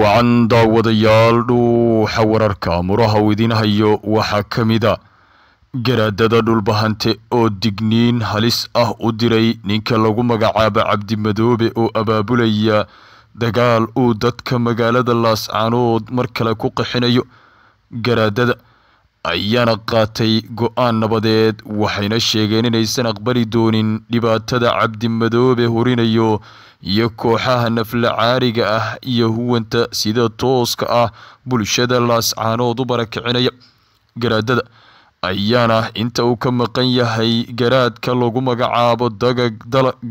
wacan daawadayaal dhuuxa wararka muraha u idiin hayo waxaa ka mida garaadada dhulbahante oo digniin halis ah u diray ninka lagu magacaaba cabdimadoobe oo abaabulaya dagaal uu dadka magaalada laascaanood mar kale ku qaxinayo garaadada ayaana qaatay go-aan nabadeed waxayna sheegeen inaysan aqbali doonin dhibaatada cabdimadoobe horinayo iyo kooxaha nafla caariga ah iyo huwanta sida tooska ah bulshada laascaanood u barakicinaya garaadada ayaana inta uu ka maqan yahay garaadka lagu magacaabo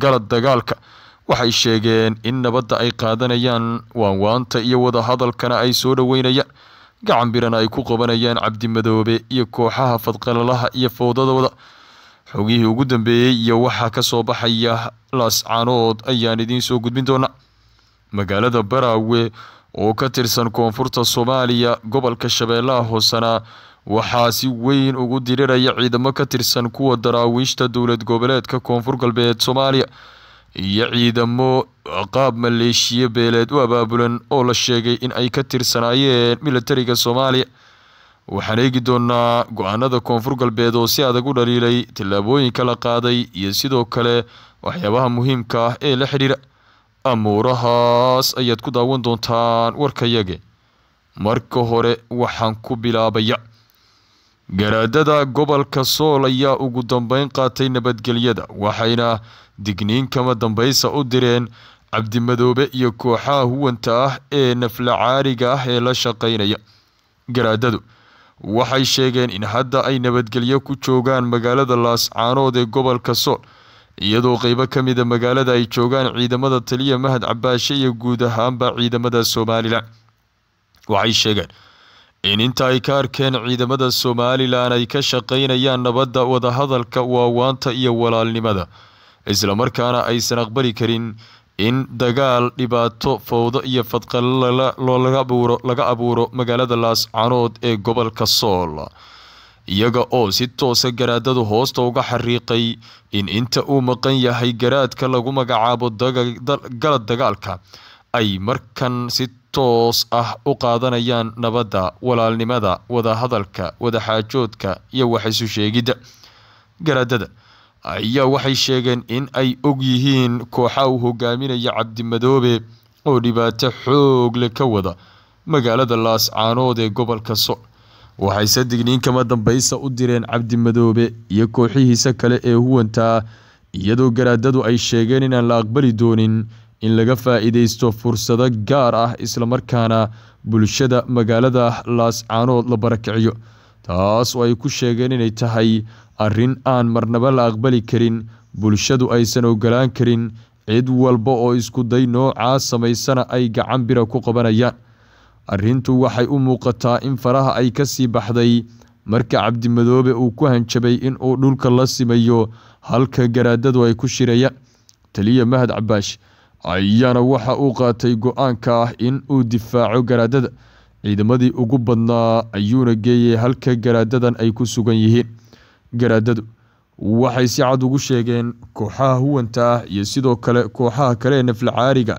galad dagaalka waxay sheegeen in nabadda ay qaadanayaan waanwaanta iyo wadahadalkana ay soo dhoweynayaan gacan birana ay ku qabanayaan cabdimadoobe iyo kooxaha fadqalalaha iyo fowdadooda xogihii ugu dambeeyey iyo waxaa ka soo baxaya laascanood ayaan idiin soo gudbin doonaa magaalada baraawe oo ka tirsan koonfurta soomaaliya gobolka shabeellaha hoosanaa waxaa si weyn ugu diriraya ciidamo ka tirsan kuwa daraawiishta dowlad goboleedka koonfur galbeed soomaaliya iyo ciidamo qaab maleeshiya beeleed u abaabulan oo la sheegay in ay ka tirsanaayeen milatariga soomaaliya waxaan eegi doonnaa go-aanada koonfur galbeed oo si adag u dhaliilay tallaabooyinka la qaaday iyo sidoo kale waxyaabaha muhiimka ah ee la xidhiira amuurahaas ayaad ku daawan doontaan warkayage marka hore waxaan ku bilaabaya garaadada gobolka sool ayaa ugu dambeyn qaatay nabadgelyada waxayna digniinkama kama dambaysa u direen cabdimadoobe iyo kooxaha huwanta ah ee naflacaariga ah ee la shaqeynaya garaadadu waxay sheegeen in hadda ay nabadgelyo ku joogaan magaalada laascaanood ee gobolka sool iyadoo qeybo ka mida ah magaalada ay joogaan ciidamada taliya mahad cabaashe iyo guud ahaanba ciidamada somalilan waxay sheegeen in inta ay ka arkeen ciidamada somalilan ay ka shaqaynayaan nabadda wadahadalka waawaanta iyo walaalnimada isla markaana aysan aqbali karin in dagaal dhibaato fowdo iyo fadqalo laga abuuro magaalada laas canood ee gobolka sool iyaga oo si toosa ah garaadadu hoosta uga xariiqay in inta uu maqan yahay garaadka lagu magacaabo galad dagaalka ay markan si toos ah u qaadanayaan nabadda walaalnimada wadahadalka wadaxaajoodka iyo waxisu sheegidda garaadada ayaa waxay sheegeen in ay og yihiin kooxa uu hogaaminaya cabdimadoobe oo dhibaato xoogle ka wada magaalada laascaanood ee gobolka sool waxayse digniinkama dambaysa u direen cabdimadoobe iyo kooxihiisa kale ee huwantaa iyadoo garaadadu ay sheegeen inaan la aqbali doonin in laga faa-iideysto fursado gaar ah isla markaana bulshada magaalada laascaanood la barakiciyo taas oo ay ku sheegeen inay tahay arrin aan marnaba la aqbali karin bulshadu aysan ogolaan karin cid walba oo isku day noocaa samaysana ay gacan bira ku qabanayaan arrintu waxay u muuqataa in faraha ay ka sii baxday marka cabdimadoobe uu ku hanjabay inuu dhulka la simayo halka garaadadu ay ku shirayaan taliya mahad cabaash ayaana waxa uu qaatay go-aanka ah in uu difaaco garaadada ciidamadii ugu badnaa ayuuna geeyey halka garaadadan ay ku sugan yihiin garaadadu waxay si cad ugu sheegeen kooxaha huwanta ah iyo sidoo kale kooxaha kale ee naflacaariga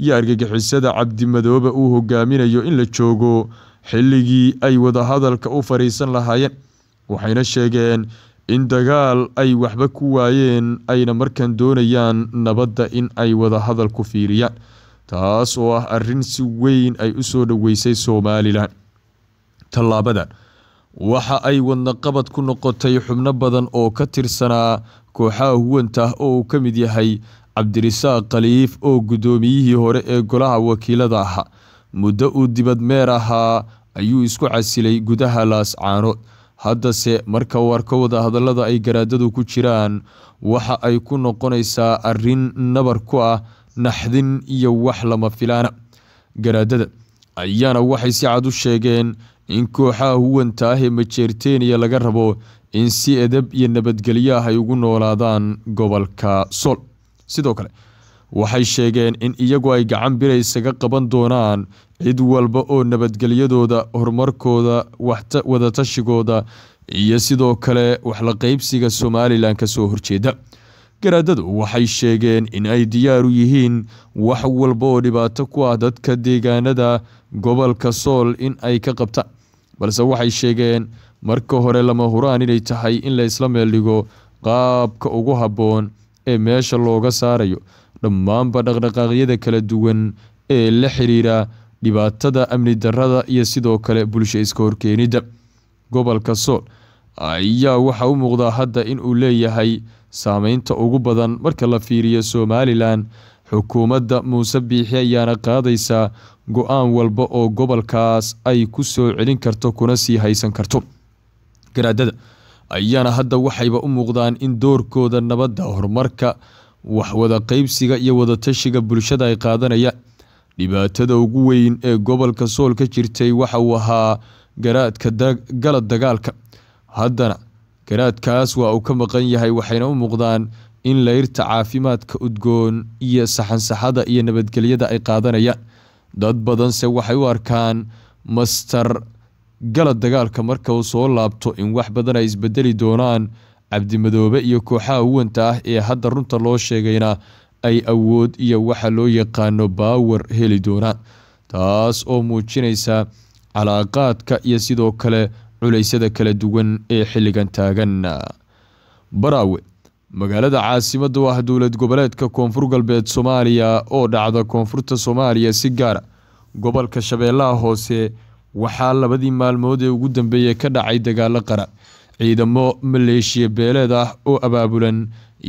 iyo argagixisada cabdimadooba uu hogaaminayo in la joogo xilligii ay wadahadalka u fadhiisan lahaayeen waxayna sheegeen in dagaal ay waxba ku waayeen ayna markan doonayaan nabadda in ay wadahadal ku fiiriyaan taas oo ah arrin si weyn ay usoo dhoweysay somalilan tallaabadan waxa ay wadna qabad ku noqotay xubno badan oo ka tirsanaa kooxaha huwanta ah oo uu ka mid yahay cabdirisaaq khaliif oo guddoomiyihii hore ee golaha wakiilada ah muddo uu dibad meer ahaa ayuu isku casilay gudaha laascaanood haddase marka warka wada hadallada ay garaadadu ku jiraan waxa ay ku noqonaysaa arrin nabar ku ah naxdin iyo wax lama filaana garaadada ayaana waxay si cad u sheegeen in kooxaha huwantaahe majeerteeniya laga rabo in si edab iyo nabadgelyo ah ay ugu noolaadaan gobolka sool sidoo kale waxay sheegeen in iyagu ay gacan biraysaga qaban doonaan cid walba oo nabadgelyadooda horumarkooda wadatashigooda iyo sidoo kale waxla qaybsiga somalilan ka soo horjeeda garaadadu waxay sheegeen in ay diyaar u yihiin wax walba oo dhibaato ku ah dadka deegaanada gobolka sool in ay ka qabtaan balse waxay sheegeen marka hore lama huraan inay tahay in la isla meeldhigo qaabka ugu habboon ee meesha looga saarayo dhammaanba dhaqdhaqaaqyada kala duwan ee la xiriira dhibaatada amni darrada iyo sidoo kale bulsho iska horkeenidda gobolka sool ayaa waxaa u muuqdaa hadda in uu leeyahay saameynta ugu badan marka la fiiriyo somalilan xukuumadda muuse biixi ayaana qaadaysaa go-aan walba oo gobolkaas ay ku soo celin karto kuna sii haysan karto garaadada ayaana hadda waxayba u muuqdaan in doorkooda nabadda horumarka wax wada qeybsiga iyo wada tashiga bulshada ay qaadanayaan dhibaatada ugu weyn ee gobolka sool ka jirtay waxa uu ahaa garaadka galad dagaalka haddana garaadkaas waa uu ka maqan yahay waxayna u muuqdaan in layrta caafimaadka udgoon iyo saxansaxada iyo nabadgelyada ay qaadanayaan dad badanse waxay u arkaan master gala dagaalka marka uu soo laabto in wax badan ay isbedeli doonaan cabdimadoobe iyo kooxaha uwanta ah ee hadda runta loo sheegayna ay awood iyo waxa loo yaqaano baawar heli doonaan taas oo muujinaysa calaaqaadka iyo sidoo kale culaysyada kala duwan ee xilligan taagan baraawe magaalada caasimada ah dowlad goboleedka koonfur galbeed soomaaliya oo dhacda koonfurta soomaaliya si gaara ah. gobolka shabeellaha hoose waxaa labadii maalmood ee ugu dambeeyey ka dhacay dagaalo qara ciidamo maleeshiya beeleed ah oo abaabulan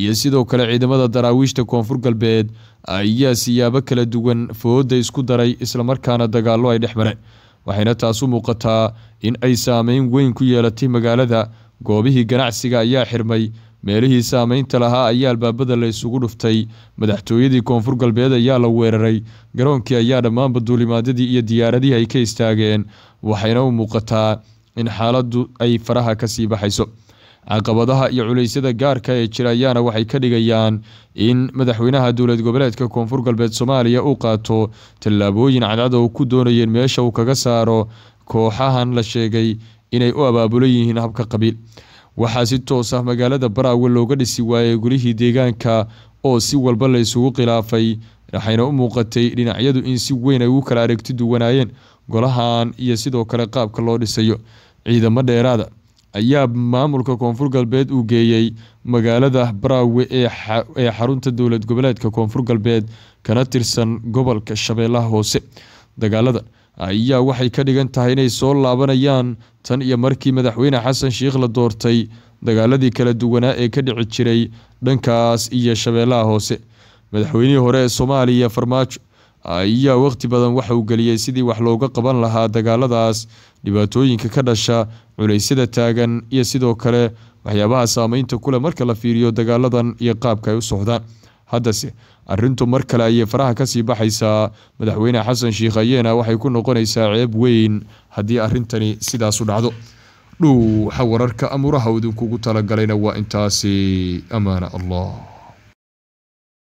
iyo sidoo kale ciidamada daraawiishta koonfur galbeed ayaa siyaabo kala duwan fooda isku daray islamarkaana dagaallo ay dhex mareen waxayna taas u muuqataa in ay saameyn weyn ku yeelatay magaalada goobihii ganacsiga ayaa xirmay meelihii saameynta lahaa ayaa albaabada la isugu dhuftay madaxtooyadii koonfur galbeed ayaa la weeraray garoonkii ayaa dhammaanba duulimaadyadii iyo diyaaradihii ay ka istaageen waxayna u muuqataa in xaaladdu ay faraha kasii baxayso caqabadaha iyo culeysyada gaarka ah ee jira ayaana waxay ka dhigayaan in madaxweynaha dowlad goboleedka koonfur galbeed soomaaliya uu qaato tallaabooyin cadcad oo ku doonayeen meesha uu kaga saaro kooxahan la sheegay inay u abaabulan yihiin habka qabiil waxaa si toos ah magaalada baraawe looga dhisi waayey gulihii deegaanka oo si walba laysugu khilaafay waxayna u muuqatay dhinacyadu in si weyn ay ugu kala aragti duwanaayeen golahan iyo sidoo kale qaabka loo dhisayo ciidamo dheeraada ayaa maamulka koonfur galbeed uu geeyey magaalada baraawe ee xarunta dowlad goboleedka koonfur galbeed kana tirsan gobolka shabeellaha hoose dagaaladan ayaa waxay ka dhigan tahay inay soo laabanayaan tan iyo markii madaxweyne xasan sheikh la doortay dagaaladii kala duwanaa ee ka dhici jiray dhankaas iyo shabeellaha hoose madaxweynihii hore ee soomaaliya farmaajo ayaa wakhti badan waxauu geliyey sidii wax looga qaban lahaa dagaaladaas dhibaatooyinka ka dhasha culeysyada taagan iyo sidoo kale waxyaabaha saameynta kule marka la fiiriyo dagaaladan iyo qaabka ay u socdaan haddase arrintu mar kale ayay faraha kasii baxaysaa madaxweyne xasan sheikh ayeena waxay ku noqonaysaa ceeb weyn haddii arintani sidaasu dhacdo dhuuxa wararka amuuraha kugu talagalayna waa intaasi amaana allah